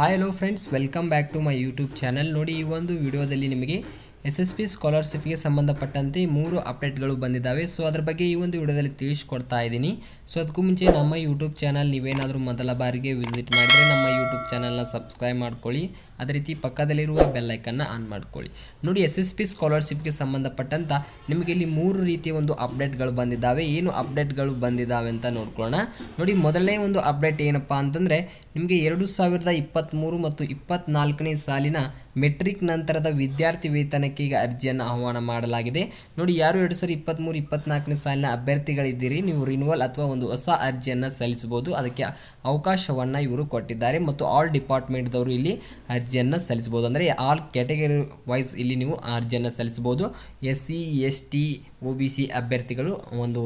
hi hello friends welcome back to my YouTube channel ನೋಡಿ ಈ ಒಂದು ವಿಡಿಯೋದಲ್ಲಿ ನಿಮಗೆ ಎಸ್ ಎಸ್ ಪಿ ಸ್ಕಾಲರ್ಶಿಪ್ಗೆ ಸಂಬಂಧಪಟ್ಟಂತೆ ಮೂರು ಅಪ್ಡೇಟ್ಗಳು ಬಂದಿದ್ದಾವೆ ಸೊ ಅದರ ಬಗ್ಗೆ ಈ ಒಂದು ವಿಡಿಯೋದಲ್ಲಿ ತಿಳಿಸ್ಕೊಡ್ತಾ ಇದ್ದೀನಿ ಸೊ ಅದಕ್ಕೂ ಮುಂಚೆ ನಮ್ಮ ಯೂಟ್ಯೂಬ್ ಚಾನಲ್ ನೀವೇನಾದರೂ ಮೊದಲ ಬಾರಿಗೆ ವಿಸಿಟ್ ಮಾಡಿದರೆ ನಮ್ಮ ಯೂಟ್ಯೂಬ್ ಚಾನಲ್ನ ಸಬ್ಸ್ಕ್ರೈಬ್ ಮಾಡ್ಕೊಳ್ಳಿ ಅದೇ ರೀತಿ ಪಕ್ಕದಲ್ಲಿರುವ ಬೆಲ್ಲೈಕನ್ನ ಆನ್ ಮಾಡ್ಕೊಳ್ಳಿ ನೋಡಿ ಎಸ್ ಎಸ್ ಪಿ ಸ್ಕಾಲರ್ಶಿಪ್ಗೆ ಸಂಬಂಧಪಟ್ಟಂಥ ನಿಮಗೆ ಇಲ್ಲಿ ಮೂರು ರೀತಿಯ ಒಂದು ಅಪ್ಡೇಟ್ಗಳು ಬಂದಿದ್ದಾವೆ ಏನು ಅಪ್ಡೇಟ್ಗಳು ಬಂದಿದ್ದಾವೆ ಅಂತ ನೋಡ್ಕೊಳ್ಳೋಣ ನೋಡಿ ಮೊದಲನೇ ಒಂದು ಅಪ್ಡೇಟ್ ಏನಪ್ಪ ಅಂತಂದರೆ ನಿಮಗೆ ಎರಡು ಸಾವಿರದ ಇಪ್ಪತ್ತ್ಮೂರು ಮತ್ತು ಇಪ್ಪತ್ತ್ನಾಲ್ಕನೇ ಸಾಲಿನ ಮೆಟ್ರಿಕ್ ನಂತರದ ವಿದ್ಯಾರ್ಥಿ ವೇತನಕ್ಕೆ ಈಗ ಅರ್ಜಿಯನ್ನು ಆಹ್ವಾನ ಮಾಡಲಾಗಿದೆ ನೋಡಿ ಯಾರು ಎರಡು ಸಾವಿರದ ಇಪ್ಪತ್ತ್ಮೂರು ಇಪ್ಪತ್ನಾಲ್ಕನೇ ಸಾಲಿನ ಅಭ್ಯರ್ಥಿಗಳಿದ್ದೀರಿ ನೀವು ರಿನ್ಯೂವಲ್ ಅಥವಾ ಒಂದು ಹೊಸ ಅರ್ಜಿಯನ್ನು ಸಲ್ಲಿಸಬಹುದು ಅದಕ್ಕೆ ಅವಕಾಶವನ್ನು ಇವರು ಕೊಟ್ಟಿದ್ದಾರೆ ಮತ್ತು ಆಲ್ ಡಿಪಾರ್ಟ್ಮೆಂಟ್ದವರು ಇಲ್ಲಿ ಅರ್ಜಿಯನ್ನು ಸಲ್ಲಿಸಬಹುದು ಅಂದರೆ ಆಲ್ ಕ್ಯಾಟಗರಿ ವೈಸ್ ಇಲ್ಲಿ ನೀವು ಅರ್ಜಿಯನ್ನು ಸಲ್ಲಿಸಬಹುದು S C S T O B C ಅಭ್ಯರ್ಥಿಗಳು ಒಂದು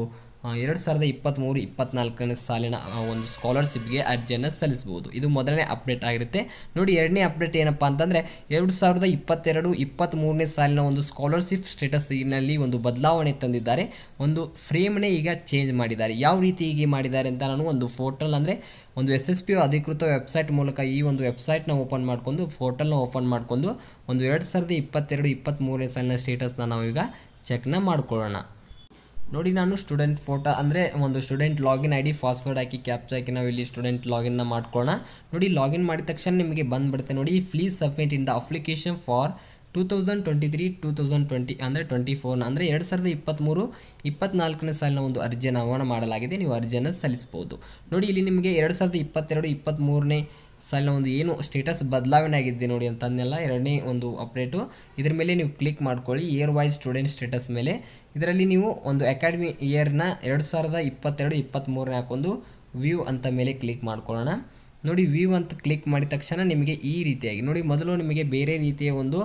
ಎರಡು ಸಾವಿರದ ಇಪ್ಪತ್ತ್ಮೂರು ಇಪ್ಪತ್ತ್ನಾಲ್ಕನೇ ಸಾಲಿನ ಒಂದು ಸ್ಕಾಲರ್ಶಿಪ್ಗೆ ಅರ್ಜಿಯನ್ನು ಸಲ್ಲಿಸಬಹುದು ಇದು ಮೊದಲನೇ ಅಪ್ಡೇಟ್ ಆಗಿರುತ್ತೆ ನೋಡಿ ಎರಡನೇ ಅಪ್ಡೇಟ್ ಏನಪ್ಪ ಅಂತಂದರೆ ಎರಡು ಸಾವಿರದ ಇಪ್ಪತ್ತೆರಡು ಇಪ್ಪತ್ತ್ಮೂರನೇ ಸಾಲಿನ ಒಂದು ಸ್ಕಾಲರ್ಶಿಪ್ ಸ್ಟೇಟಸ್ನಲ್ಲಿ ಒಂದು ಬದಲಾವಣೆ ತಂದಿದ್ದಾರೆ ಒಂದು ಫ್ರೇಮ್ನೇ ಈಗ ಚೇಂಜ್ ಮಾಡಿದ್ದಾರೆ ಯಾವ ರೀತಿ ಹೀಗೆ ಮಾಡಿದ್ದಾರೆ ಅಂತ ನಾನು ಒಂದು ಫೋಟಲ್ ಅಂದರೆ ಒಂದು ಎಸ್ ಎಸ್ ಪಿ ಅಧಿಕೃತ ವೆಬ್ಸೈಟ್ ಮೂಲಕ ಈ ಒಂದು ವೆಬ್ಸೈಟ್ನ ಓಪನ್ ಮಾಡಿಕೊಂಡು ಫೋಟಲ್ನ ಓಪನ್ ಮಾಡಿಕೊಂಡು ಒಂದು ಎರಡು ಸಾವಿರದ ಇಪ್ಪತ್ತೆರಡು ಇಪ್ಪತ್ತ್ಮೂರನೇ ಸಾಲಿನ ಸ್ಟೇಟಸ್ನ ನಾವೀಗ ಚೆಕ್ನ ಮಾಡ್ಕೊಳ್ಳೋಣ ನೋಡಿ ನಾನು ಸ್ಟೂಡೆಂಟ್ ಫೋಟೋ ಅಂದರೆ ಒಂದು student login I D password ಹಾಕಿ ಕ್ಯಾಪ್ಚ ಹಾಕಿ ನಾವು ಇಲ್ಲಿ ಸ್ಟೂಡೆಂಟ್ ಲಾಗಿನ್ನ ಮಾಡ್ಕೊಳ್ಳೋಣ ನೋಡಿ ಲಾಗಿನ್ ಮಾಡಿದ ತಕ್ಷಣ ನಿಮಗೆ ಬಂದುಬಿಡುತ್ತೆ ನೋಡಿ please submit in the application for two thousand twenty three two thousand twenty ಅಂದರೆ ಟ್ವೆಂಟಿ ಫೋರ್ನ ಅಂದರೆ ಎರಡು ಸಾವಿರದ ಇಪ್ಪತ್ತ್ಮೂರು ಇಪ್ಪತ್ನಾಲ್ಕನೇ ಸಾಲಿನ ಒಂದು ಅರ್ಜಿಯನ್ನು ಆಹ್ವಾನ ಮಾಡಲಾಗಿದೆ ನೀವು ಅರ್ಜಿಯನ್ನು ಸಲ್ಲಿಸ್ಬೋದು ನೋಡಿ ಇಲ್ಲಿ ನಿಮಗೆ ಎರಡು ಸಾವಿರದ ಇಪ್ಪತ್ತೆರಡು ಇಪ್ಪತ್ತ್ಮೂರನೇ ಸಾಲಿನ ಒಂದು ಏನು ಸ್ಟೇಟಸ್ ಬದಲಾವಣೆ ಆಗಿದೆ ನೋಡಿ ಅಂತಂದೆಲ್ಲ ಎರಡನೇ ಒಂದು ಅಪ್ಡೇಟು ಇದ್ರ ಮೇಲೆ ನೀವು ಕ್ಲಿಕ್ ಮಾಡ್ಕೊಳ್ಳಿ ಏರ್ ವೈಸ್ ಸ್ಟೂಡೆಂಟ್ ಸ್ಟೇಟಸ್ ಮೇಲೆ ಇದರಲ್ಲಿ ನೀವು ಒಂದು ಅಕಾಡೆಮಿ ಇಯರ್ನ ಎರಡು ಸಾವಿರದ ಇಪ್ಪತ್ತೆರಡು ಇಪ್ಪತ್ತ್ಮೂರನೇ ಹಾಕೊಂಡು ವ್ಯೂ ಅಂತ ಮೇಲೆ ಕ್ಲಿಕ್ ಮಾಡ್ಕೊಳ್ಳೋಣ ನೋಡಿ ವ್ಯೂ ಅಂತ ಕ್ಲಿಕ್ ಮಾಡಿದ ತಕ್ಷಣ ನಿಮಗೆ ಈ ರೀತಿಯಾಗಿ ನೋಡಿ ಮೊದಲು ನಿಮಗೆ ಬೇರೆ ರೀತಿಯ ಒಂದು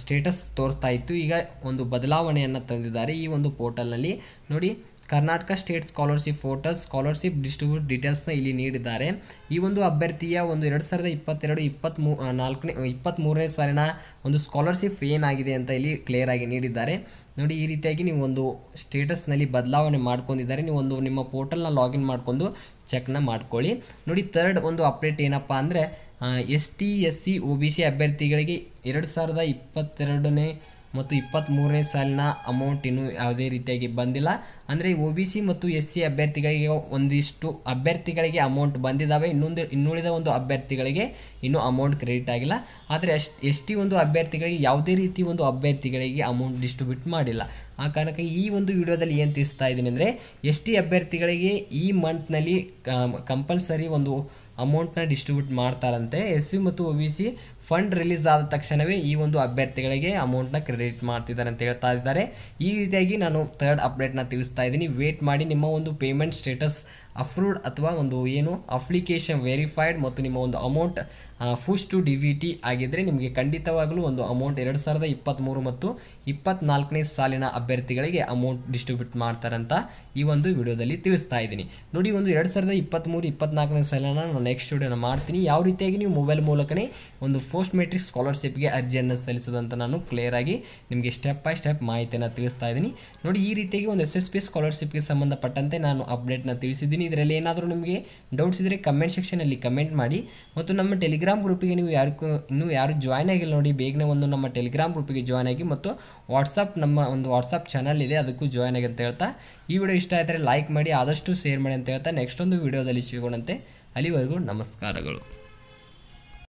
ಸ್ಟೇಟಸ್ ತೋರಿಸ್ತಾ ಇತ್ತು ಈಗ ಒಂದು ಬದಲಾವಣೆಯನ್ನು ತಂದಿದ್ದಾರೆ ಈ ಒಂದು ಪೋರ್ಟಲ್ನಲ್ಲಿ ನೋಡಿ Karnataka state scholarship portal scholarship distribute ಡೀಟೇಲ್ಸ್ನ ಇಲ್ಲಿ ನೀಡಿದ್ದಾರೆ ಈ ಒಂದು ಅಭ್ಯರ್ಥಿಯ ಒಂದು ಎರಡು ಸಾವಿರದ ಇಪ್ಪತ್ತೆರಡು ಇಪ್ಪತ್ತ್ಮೂ ನಾಲ್ಕನೇ ಇಪ್ಪತ್ತ್ಮೂರನೇ ಸಾಲಿನ ಒಂದು ಸ್ಕಾಲರ್ಶಿಪ್ ಏನಾಗಿದೆ ಅಂತ ಇಲ್ಲಿ ಕ್ಲಿಯರ್ ಆಗಿ ನೀಡಿದ್ದಾರೆ ನೋಡಿ ಈ ರೀತಿಯಾಗಿ ನೀವು ಒಂದು ಸ್ಟೇಟಸ್ನಲ್ಲಿ ಬದಲಾವಣೆ ಮಾಡ್ಕೊಂಡಿದ್ದಾರೆ ನೀವು ಒಂದು ನಿಮ್ಮ ಪೋರ್ಟಲ್ನ ಲಾಗಿನ್ ಮಾಡಿಕೊಂಡು ಚೆಕ್ನ ಮಾಡ್ಕೊಳ್ಳಿ ನೋಡಿ ತರ್ಡ್ ಒಂದು ಅಪ್ಡೇಟ್ ಏನಪ್ಪ ಅಂದರೆ S T S C O B C ಅಭ್ಯರ್ಥಿಗಳಿಗೆ ಎರಡು ಸಾವಿರದ ಇಪ್ಪತ್ತೆರಡನೇ ಮತ್ತು ಇಪ್ಪತ್ತ್ಮೂರನೇ ಸಾಲಿನ ಅಮೌಂಟ್ ಇನ್ನೂ ಯಾವುದೇ ರೀತಿಯಾಗಿ ಬಂದಿಲ್ಲ ಅಂದರೆ ಒ ಬಿ ಸಿ ಮತ್ತು ಎಸ್ ಸಿ ಅಭ್ಯರ್ಥಿಗಳಿಗೆ ಒಂದಿಷ್ಟು ಅಭ್ಯರ್ಥಿಗಳಿಗೆ ಅಮೌಂಟ್ ಬಂದಿದ್ದಾವೆ ಇನ್ನೊಂದು ಇನ್ನುಳಿದ ಒಂದು ಅಭ್ಯರ್ಥಿಗಳಿಗೆ ಇನ್ನೂ ಅಮೌಂಟ್ ಕ್ರೆಡಿಟ್ ಆಗಿಲ್ಲ ಆದರೆ ಅಷ್ಟು ಎಸ್ ಒಂದು ಅಭ್ಯರ್ಥಿಗಳಿಗೆ ಯಾವುದೇ ರೀತಿ ಒಂದು ಅಭ್ಯರ್ಥಿಗಳಿಗೆ ಅಮೌಂಟ್ ಡಿಸ್ಟ್ರಿಬ್ಯೂಟ್ ಮಾಡಿಲ್ಲ ಆ ಕಾರಣಕ್ಕೆ ಈ ಒಂದು ವಿಡಿಯೋದಲ್ಲಿ ಏನು ತಿಳಿಸ್ತಾ ಇದ್ದೀನಿ ಅಂದರೆ ಎಸ್ ಅಭ್ಯರ್ಥಿಗಳಿಗೆ ಈ ಮಂತ್ನಲ್ಲಿ ಕಂಪಲ್ಸರಿ ಒಂದು ಅಮೌಂಟ್ನ ಡಿಸ್ಟ್ರಿಬ್ಯೂಟ್ ಮಾಡ್ತಾರಂತೆ ಎಸ್ ಸಿ ಮತ್ತು O B C fund release ಆದ ತಕ್ಷಣವೇ ಈ ಒಂದು ಅಭ್ಯರ್ಥಿಗಳಿಗೆ ಅಮೌಂಟ್ನ ಕ್ರೆಡಿಟ್ ಮಾಡ್ತಿದ್ದಾರೆ ಅಂತ ಹೇಳ್ತಾ ಇದ್ದಾರೆ ಈ ರೀತಿಯಾಗಿ ನಾನು ಥರ್ಡ್ ಅಪ್ಡೇಟ್ನ ತಿಳಿಸ್ತಾ ಇದ್ದೀನಿ ವೇಟ್ ಮಾಡಿ ನಿಮ್ಮ ಒಂದು ಪೇಮೆಂಟ್ ಸ್ಟೇಟಸ್ ಅಪ್ರೂವ್ಡ್ ಅಥವಾ ಒಂದು ಏನು ಅಪ್ಲಿಕೇಶನ್ ವೆರಿಫೈಡ್ ಮತ್ತು ನಿಮ್ಮ ಒಂದು amount push to D V T ಆಗಿದ್ದರೆ ನಿಮಗೆ ಖಂಡಿತವಾಗಲೂ ಒಂದು ಅಮೌಂಟ್ ಎರಡು ಸಾವಿರದ ಇಪ್ಪತ್ತ್ಮೂರು ಮತ್ತು ಇಪ್ಪತ್ತ್ನಾಲ್ಕನೇ ಸಾಲಿನ ಅಭ್ಯರ್ಥಿಗಳಿಗೆ ಅಮೌಂಟ್ ಡಿಸ್ಟ್ರಿಬ್ಯೂಟ್ ಮಾಡ್ತಾರಂತ ಈ ಒಂದು ವಿಡಿಯೋದಲ್ಲಿ ತಿಳಿಸ್ತಾ ಇದ್ದೀನಿ ನೋಡಿ ಒಂದು ಎರಡು ಸಾವಿರದ ಇಪ್ಪತ್ತ್ಮೂರು ಇಪ್ಪತ್ತ್ನಾಲ್ಕನೇ ಸಾಲಿನ ನಾನು ನೆಕ್ಸ್ಟ್ ವಿಡಿಯೋನ ಮಾಡ್ತೀನಿ ಯಾವ ರೀತಿಯಾಗಿ ನೀವು ಮೊಬೈಲ್ ಮೂಲಕನೇ ಒಂದು ಪೋಸ್ಟ್ ಮೆಟ್ರಿಕ್ ಸ್ಕಾಲರ್ಶಿಪ್ಗೆ ಅರ್ಜಿಯನ್ನು ಸಲ್ಲಿಸೋದಂತ ನಾನು ಕ್ಲಿಯರಾಗಿ ನಿಮಗೆ ಸ್ಟೆಪ್ ಬೈ ಸ್ಟೆಪ್ ಮಾಹಿತಿಯನ್ನು ತಿಳಿಸ್ತಾ ಇದ್ದೀನಿ ನೋಡಿ ಈ ರೀತಿಯಾಗಿ ಒಂದು ಎಸ್ ಎಸ್ ಪಿ ಸ್ಕಾಲರ್ಶಿಪ್ಗೆ ಸಂಬಂಧಪಟ್ಟಂತೆ ನಾನು ಅಪ್ಡೇಟ್ನ ತಿಳಿಸಿದ್ದೀನಿ ಇದರಲ್ಲಿ ಏನಾದರೂ ನಿಮಗೆ ಡೌಟ್ಸ್ ಇದ್ದರೆ ಕಮೆಂಟ್ ಸೆಕ್ಷನಲ್ಲಿ ಕಮೆಂಟ್ ಮಾಡಿ ಮತ್ತು ನಮ್ಮ ಟೆಲಿಗ್ರಾಮ್ ಗ್ರೂಪಿಗೆ ನೀವು ಯಾರು ಇನ್ನೂ ಯಾರು ಜಾಯ್ನ್ ಆಗಿಲ್ಲ ನೋಡಿ ಬೇಗನೆ ಒಂದು ನಮ್ಮ ಟೆಲಿಗ್ರಾಮ್ ಗ್ರೂಪಿಗೆ ಜಾಯ್ನ್ ಆಗಿ ಮತ್ತು ವಾಟ್ಸಪ್ ನಮ್ಮ ಒಂದು ವಾಟ್ಸಪ್ ಚಾನಲ್ ಇದೆ ಅದಕ್ಕೂ ಜಾಯ್ನ್ ಆಗಿ ಅಂತ ಹೇಳ್ತಾ ಈ ವಿಡಿಯೋ ಇಷ್ಟ ಆದರೆ ಲೈಕ್ ಮಾಡಿ ಆದಷ್ಟು ಶೇರ್ ಮಾಡಿ ಅಂತ ಹೇಳ್ತಾ ನೆಕ್ಸ್ಟ್ ಒಂದು ವಿಡಿಯೋದಲ್ಲಿ ಸಿಗೋಣಂತೆ ಅಲ್ಲಿವರೆಗೂ ನಮಸ್ಕಾರಗಳು